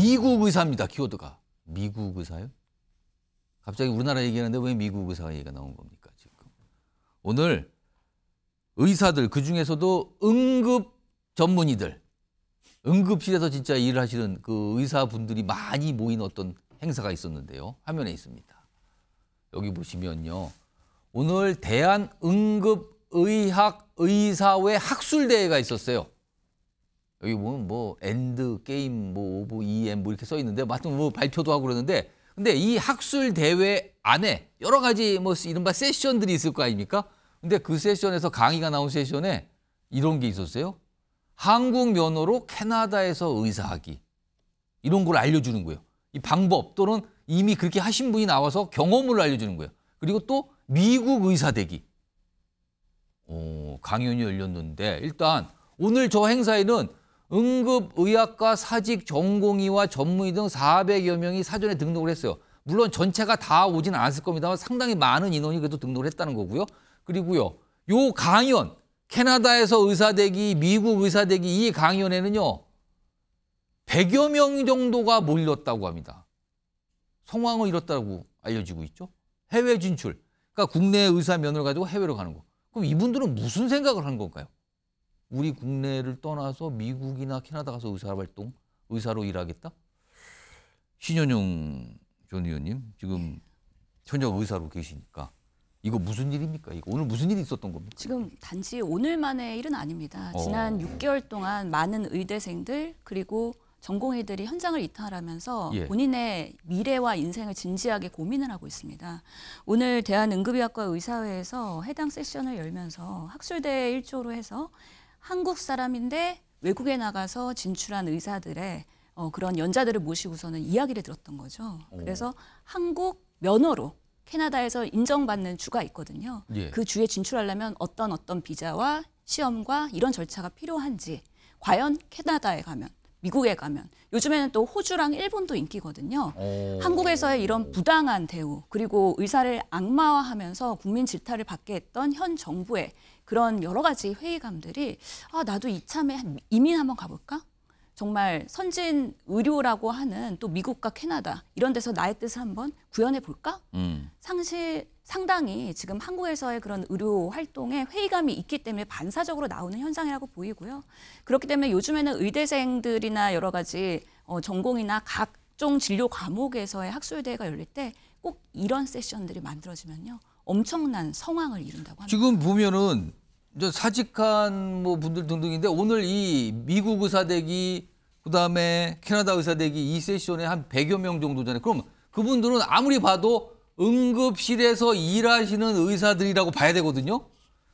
미국 의사입니다. 키워드가. 미국 의사요? 갑자기 우리나라 얘기하는데 왜 미국 의사가 얘기가 나온 겁니까 지금? 오늘 의사들 그 중에서도 응급 전문의들 응급실에서 진짜 일을 하시는 그 의사분들이 많이 모인 어떤 행사가 있었는데요. 화면에 있습니다. 여기 보시면요. 오늘 대한 응급의학의사회 학술대회가 있었어요. 여기 보면 뭐, 뭐 엔드 게임 뭐 오브 EM 뭐 이렇게 써 있는데 마침 뭐, 뭐 발표도 하고 그러는데 근데 이 학술 대회 안에 여러 가지 뭐 이른바 세션들이 있을 거 아닙니까? 근데 그 세션에서 강의가 나온 세션에 이런 게 있었어요. 한국 면허로 캐나다에서 의사하기 이런 걸 알려주는 거예요. 이 방법 또는 이미 그렇게 하신 분이 나와서 경험을 알려주는 거예요. 그리고 또 미국 의사 되기. 오, 강연이 열렸는데 일단 오늘 저 행사에는 응급의학과 사직 전공의와 전문의 등 400여 명이 사전에 등록을 했어요. 물론 전체가 다 오진 않았을 겁니다만 상당히 많은 인원이 그래도 등록을 했다는 거고요. 그리고요. 요 강연, 캐나다에서 의사되기, 미국 의사되기 이 강연에는요. 100여 명 정도가 몰렸다고 합니다. 성황을 잃었다고 알려지고 있죠. 해외 진출. 그러니까 국내 의사 면허를 가지고 해외로 가는 거. 그럼 이분들은 무슨 생각을 하는 건가요? 우리 국내를 떠나서 미국이나 캐나다 가서 의사활동, 의사로 일하겠다? 신현용 전 의원님 지금 현역 의사로 계시니까 이거 무슨 일입니까? 이거 오늘 무슨 일이 있었던 겁니까? 지금 단지 오늘만의 일은 아닙니다. 어. 지난 6개월 동안 많은 의대생들 그리고 전공의들이 현장을 이탈하면서 예. 본인의 미래와 인생을 진지하게 고민을 하고 있습니다. 오늘 대한응급의학과 의사회에서 해당 세션을 열면서 학술대 1조로 해서 한국 사람인데 외국에 나가서 진출한 의사들의 어, 그런 연자들을 모시고서는 이야기를 들었던 거죠. 그래서 한국 면허로 캐나다에서 인정받는 주가 있거든요. 예. 그 주에 진출하려면 어떤 어떤 비자와 시험과 이런 절차가 필요한지 과연 캐나다에 가면 미국에 가면 요즘에는 또 호주랑 일본도 인기거든요. 오. 한국에서의 이런 부당한 대우 그리고 의사를 악마화하면서 국민 질타를 받게 했던 현 정부의 그런 여러 가지 회의감들이 아 나도 이참에 이민 한번 가볼까? 정말 선진 의료라고 하는 또 미국과 캐나다 이런 데서 나의 뜻을 한번 구현해 볼까? 음. 상실 상당히 지금 한국에서의 그런 의료 활동에 회의감이 있기 때문에 반사적으로 나오는 현상이라고 보이고요. 그렇기 때문에 요즘에는 의대생들이나 여러 가지 어, 전공이나 각종 진료 과목에서의 학술 대회가 열릴 때 꼭 이런 세션들이 만들어지면요. 엄청난 성황을 이룬다고 합니다. 지금 보면은 저 사직한 뭐 분들 등등인데 오늘 이 미국 의사대기 그다음에 캐나다 의사대기 이 세션에 한 100여 명 정도잖아요. 그럼 그분들은 아무리 봐도 응급실에서 일하시는 의사들이라고 봐야 되거든요.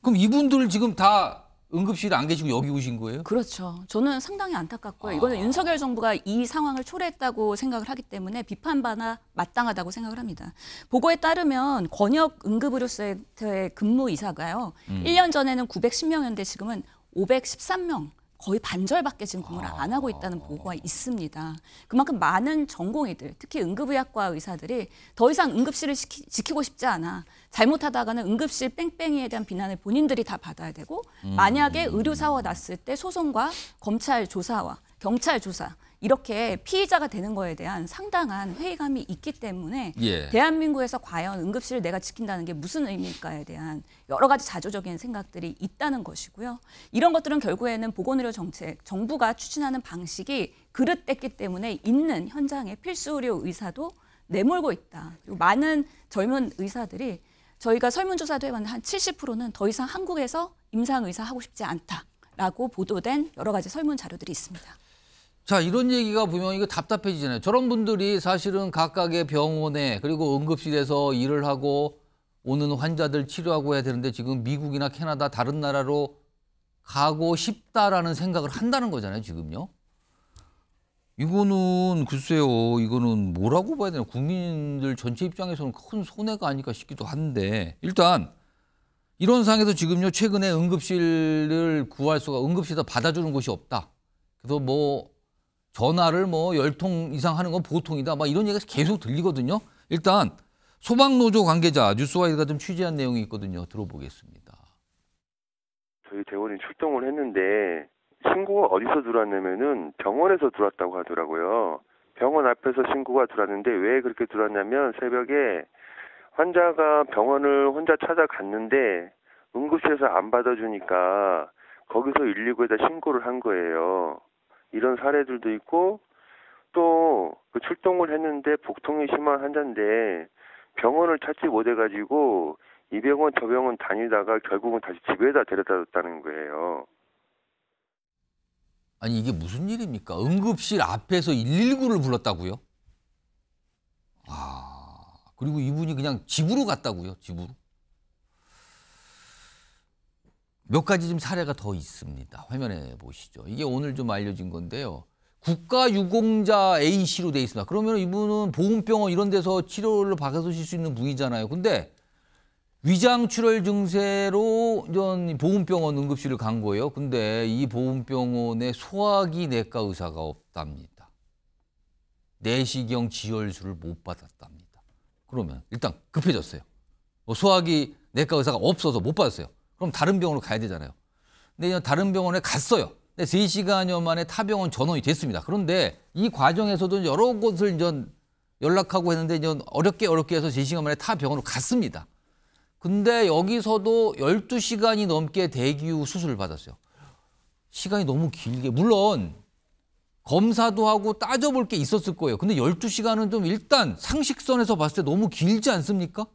그럼 이분들 지금 다 응급실에 안 계시고 여기 오신 거예요? 그렇죠. 저는 상당히 안타깝고요. 아. 이거는 윤석열 정부가 이 상황을 초래했다고 생각을 하기 때문에 비판받아 마땅하다고 생각을 합니다. 보고에 따르면 권역 응급의료센터의 근무 이사가요. 음. 1년 전에는 910명이었는데 지금은 513명. 거의 반절밖에 지금 근무를 아... 안 하고 있다는 아. 보고가 있습니다. 그만큼 많은 전공의들, 특히 응급의학과 의사들이 더 이상 응급실을 지키, 지키고 싶지 않아. 잘못하다가는 응급실 뺑뺑이에 대한 비난을 본인들이 다 받아야 되고 음. 만약에 의료사고 났을 때 소송과 검찰 조사와 경찰 조사 이렇게 피의자가 되는 거에 대한 상당한 회의감이 있기 때문에 예. 대한민국에서 과연 응급실을 내가 지킨다는 게 무슨 의미일까에 대한 여러 가지 자조적인 생각들이 있다는 것이고요. 이런 것들은 결국에는 보건의료 정책, 정부가 추진하는 방식이 그릇됐기 때문에 있는 현장의 필수 의료 의사도 내몰고 있다. 그리고 많은 젊은 의사들이 저희가 설문조사도 해봤는데 한 70%는 더 이상 한국에서 임상의사 하고 싶지 않다라고 보도된 여러 가지 설문 자료들이 있습니다. 자 이런 얘기가 보면 이거 답답해지잖아요. 저런 분들이 사실은 각각의 병원에 그리고 응급실에서 일을 하고 오는 환자들 치료하고 해야 되는데 지금 미국이나 캐나다 다른 나라로 가고 싶다라는 생각을 한다는 거잖아요 지금요. 이거는 글쎄요, 이거는 뭐라고 봐야 되나 국민들 전체 입장에서는 큰 손해가 아닐까 싶기도 한데 일단 이런 상황에서 지금요 최근에 응급실을 구할 수가 응급실에서 받아주는 곳이 없다. 그래서 뭐 전화를 뭐 열 통 이상 하는 건 보통이다. 막 이런 얘기가 계속 들리거든요. 일단 소방노조 관계자 뉴스와이드가 좀 취재한 내용이 있거든요. 들어보겠습니다. 저희 대원이 출동을 했는데 신고가 어디서 들어왔냐면은 병원에서 들어왔다고 하더라고요. 병원 앞에서 신고가 들어왔는데 왜 그렇게 들어왔냐면 새벽에 환자가 병원을 혼자 찾아갔는데 응급실에서 안 받아주니까 거기서 119에다 신고를 한 거예요. 이런 사례들도 있고 또그 출동을 했는데 복통이 심한 환자인데 병원을 찾지 못해가지고 이 병원 저 병원 다니다가 결국은 다시 집에다 데려다 줬다는 거예요. 아니 이게 무슨 일입니까? 응급실 앞에서 119를 불렀다고요? 아 그리고 이분이 그냥 집으로 갔다고요? 집으로? 몇 가지 좀 사례가 더 있습니다. 화면에 보시죠. 이게 오늘 좀 알려진 건데요. 국가유공자 A씨로 돼 있습니다. 그러면 이분은 보훈병원 이런 데서 치료를 받으실 수 있는 분이잖아요. 근데 위장 출혈 증세로 보훈병원 응급실을 간 거예요. 근데 이 보훈병원에 소화기 내과 의사가 없답니다. 내시경 지혈술을 못 받았답니다. 그러면 일단 급해졌어요. 뭐 소화기 내과 의사가 없어서 못 받았어요. 그럼 다른 병원으로 가야 되잖아요. 근데 다른 병원에 갔어요. 근데 3시간여 만에 타병원 전원이 됐습니다. 그런데 이 과정에서도 여러 곳을 연락하고 했는데 어렵게 어렵게 해서 3시간 만에 타병원으로 갔습니다. 근데 여기서도 12시간이 넘게 대기 후 수술을 받았어요. 시간이 너무 길게. 물론 검사도 하고 따져볼 게 있었을 거예요. 근데 12시간은 좀 일단 상식선에서 봤을 때 너무 길지 않습니까?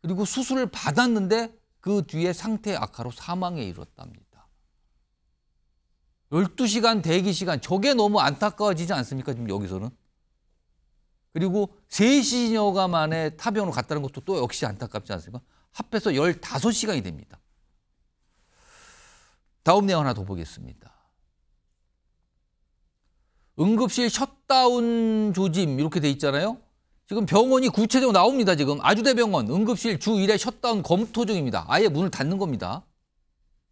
그리고 수술을 받았는데 그 뒤에 상태 악화로 사망에 이르렀답니다. 12시간 대기 시간 저게 너무 안타까워지지 않습니까? 지금 여기서는. 그리고 세시여가 만에 타병으로 갔다는 것도 또 역시 안타깝지 않습니까? 합해서 15시간이 됩니다. 다음 내용 하나 더 보겠습니다. 응급실 셧다운 조짐 이렇게 돼 있잖아요. 지금 병원이 구체적으로 나옵니다. 지금 아주대병원 응급실 주 1회 셧다운 검토 중입니다. 아예 문을 닫는 겁니다.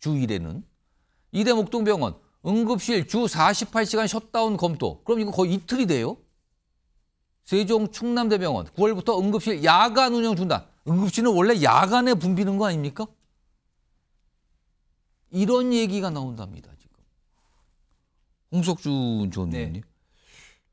주 1회는. 이대 목동병원 응급실 주 48시간 셧다운 검토. 그럼 이거 거의 이틀이 돼요. 세종 충남대병원 9월부터 응급실 야간 운영 중단. 응급실은 원래 야간에 붐비는 거 아닙니까? 이런 얘기가 나온답니다. 지금 홍석준 전 네. 의원님.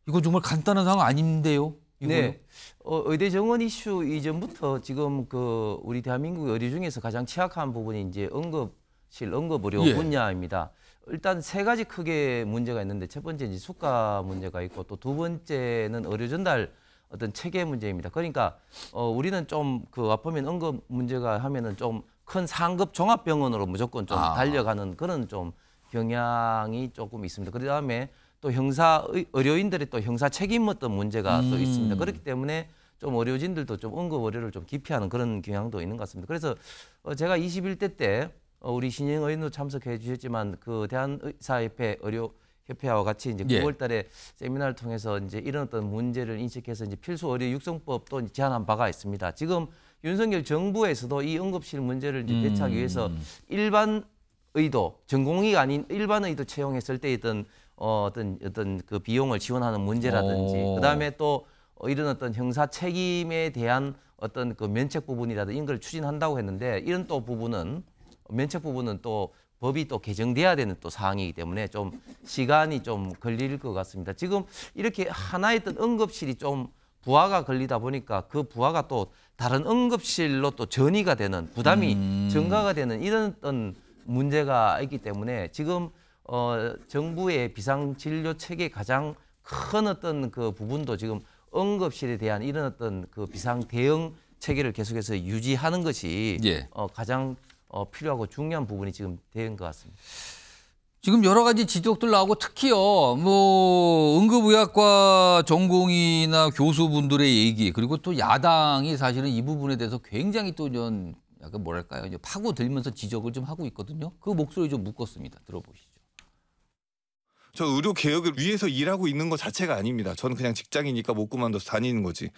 이거 정말 간단한 상황 아닌데요. 이거요? 네. 어, 의대 정원 이슈 이전부터 지금 그 우리 대한민국 의료 중에서 가장 취약한 부분이 이제 응급실 응급의료 예. 분야입니다. 일단 세 가지 크게 문제가 있는데 첫 번째는 수가 문제가 있고 또 두 번째는 의료 전달 어떤 체계 문제입니다. 그러니까 어, 우리는 좀 그 아프면 응급 문제가 하면은 좀 큰 상급 종합병원으로 무조건 좀 아. 달려가는 그런 좀 경향이 조금 있습니다. 그 다음에 또 형사 의료인들의 또 형사 책임 어떤 문제가 음. 또 있습니다. 그렇기 때문에 좀 의료진들도 좀 응급 의료를 좀 기피하는 그런 경향도 있는 것 같습니다. 그래서 어 제가 21대 때 어, 우리 신행의원도 참석해 주셨지만 그 대한의사협회 의료 협회와 같이 이제 예. 9월달에 세미나를 통해서 이제 이런 어떤 문제를 인식해서 이제 필수 의료 육성법도 제안한 제 바가 있습니다. 지금 윤석열 정부에서도 이 응급실 문제를 이제 대처하기 음. 위해서 음. 일반 의도 전공의가 아닌 일반 의도 채용했을 때 있던 어, 어떤 어떤 그 비용을 지원하는 문제라든지 오. 그다음에 또 이런 어떤 형사 책임에 대한 어떤 그 면책 부분이라든지 이런 걸 추진한다고 했는데 이런 또 부분은 면책 부분은 또 법이 또 개정돼야 되는 또 사항이기 때문에 좀 시간이 좀 걸릴 것 같습니다. 지금 이렇게 하나 의 어떤 응급실이 좀 부하가 걸리다 보니까 그 부하가 또 다른 응급실로 또 전이가 되는 부담이 음. 증가가 되는 이런 어떤 문제가 있기 때문에 지금 어, 정부의 비상진료 체계 가장 큰 어떤 그 부분도 지금 응급실에 대한 이런 어떤 그 비상 대응 체계를 계속해서 유지하는 것이 예. 어, 가장 어, 필요하고 중요한 부분이 지금 된 것 같습니다. 지금 여러 가지 지적들 나오고 특히요, 뭐, 응급의학과 전공이나 교수분들의 얘기, 그리고 또 야당이 사실은 이 부분에 대해서 굉장히 또 전, 약간 뭐랄까요, 이제 파고들면서 지적을 좀 하고 있거든요. 그 목소리 좀 묶었습니다. 들어보시죠. 저 의료 개혁을 위해서 일하고 있는 것 자체가 아닙니다. 저는 그냥 직장이니까 못 그만둬서 다니는 거지.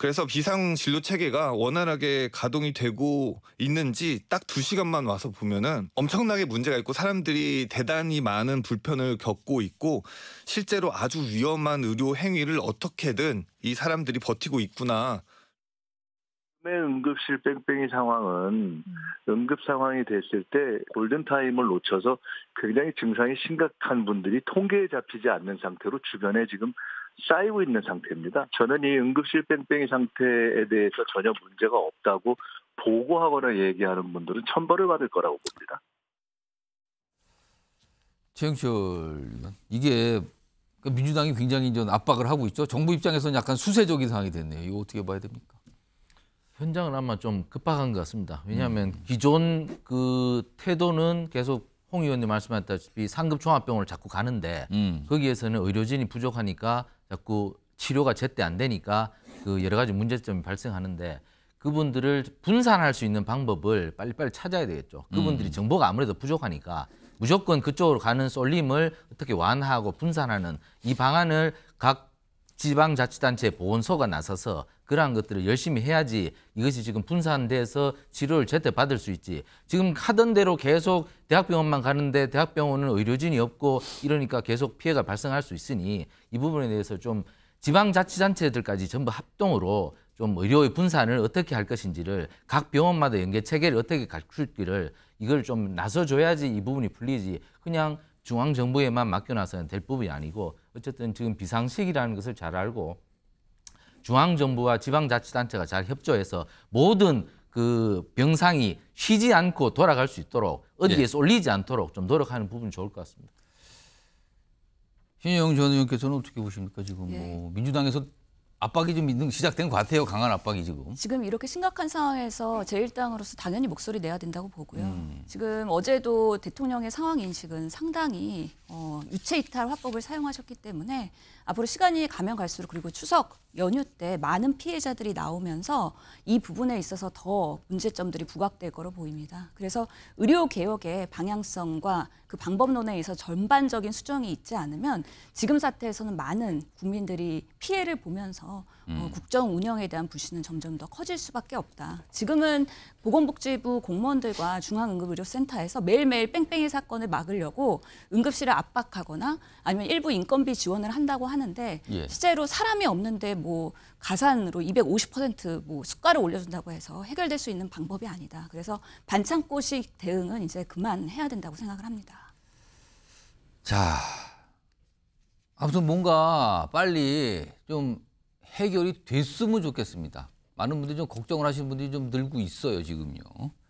그래서 비상 진료 체계가 원활하게 가동이 되고 있는지 딱 두 시간만 와서 보면은 엄청나게 문제가 있고 사람들이 대단히 많은 불편을 겪고 있고 실제로 아주 위험한 의료 행위를 어떻게든 이 사람들이 버티고 있구나. 매 응급실 뺑뺑이 상황은 음. 응급 상황이 됐을 때 골든타임을 놓쳐서 굉장히 증상이 심각한 분들이 통계에 잡히지 않는 상태로 주변에 지금 쌓이고 있는 상태입니다. 저는 이 응급실 뺑뺑이 상태에 대해서 전혀 문제가 없다고 보고하거나 얘기하는 분들은 천벌을 받을 거라고 봅니다. 최영철 의원, 이게 그 민주당이 굉장히 좀 압박을 하고 있죠. 정부 입장에서는 약간 수세적인 상황이 됐네요. 이거 어떻게 봐야 됩니까? 현장은 아마 좀 급박한 것 같습니다. 왜냐하면 음. 기존 그 태도는 계속 홍 의원님 말씀하셨다시피 상급 종합병원을 자꾸 가는데 음. 거기에서는 의료진이 부족하니까 자꾸 치료가 제때 안 되니까 그 여러 가지 문제점이 발생하는데 그분들을 분산할 수 있는 방법을 빨리빨리 찾아야 되겠죠. 그분들이 음. 정보가 아무래도 부족하니까 무조건 그쪽으로 가는 쏠림을 어떻게 완화하고 분산하는 이 방안을 각 지방자치단체 보건소가 나서서 그러한 것들을 열심히 해야지 이것이 지금 분산돼서 치료를 제때 받을 수 있지. 지금 하던 대로 계속 대학병원만 가는데 대학병원은 의료진이 없고 이러니까 계속 피해가 발생할 수 있으니 이 부분에 대해서 좀 지방자치단체들까지 전부 합동으로 좀 의료의 분산을 어떻게 할 것인지를 각 병원마다 연계 체계를 어떻게 갖출기를 이걸 좀 나서줘야지 이 부분이 풀리지 그냥 중앙정부에만 맡겨놔서는 될 부분이 아니고 어쨌든 지금 비상식이라는 것을 잘 알고 중앙정부와 지방자치단체가 잘 협조해서 모든 그 병상이 쉬지 않고 돌아갈 수 있도록 어디에 예. 쏠리지 않도록 좀 노력하는 부분이 좋을 것 같습니다. 신영 전 의원께서는 어떻게 보십니까? 지금 예. 뭐 민주당에서 압박이 좀 있는 시작된 것 같아요. 강한 압박이 지금. 지금 이렇게 심각한 상황에서 제1당으로서 당연히 목소리 내야 된다고 보고요. 음. 지금 어제도 대통령의 상황 인식은 상당히 어, 유체 이탈 화법을 사용하셨기 때문에 앞으로 시간이 가면 갈수록 그리고 추석 연휴 때 많은 피해자들이 나오면서 이 부분에 있어서 더 문제점들이 부각될 거로 보입니다. 그래서 의료 개혁의 방향성과 그 방법론에 있어 전반적인 수정이 있지 않으면 지금 사태에서는 많은 국민들이 피해를 보면서 어, 음. 어, 국정 운영에 대한 불신은 점점 더 커질 수밖에 없다. 지금은 보건복지부 공무원들과 중앙응급의료센터에서 매일매일 뺑뺑이 사건을 막으려고 응급실을 압박하거나 아니면 일부 인건비 지원을 한다고 하는 하는데 예. 실제로 사람이 없는데 뭐 가산으로 250%뭐 수가를 올려준다고 해서 해결될 수 있는 방법이 아니다. 그래서 반창고식 대응은 이제 그만해야 된다고 생각을 합니다. 자, 아무튼 뭔가 빨리 좀 해결이 됐으면 좋겠습니다. 많은 분들이 좀 걱정을 하시는 분들이 좀 늘고 있어요, 지금요.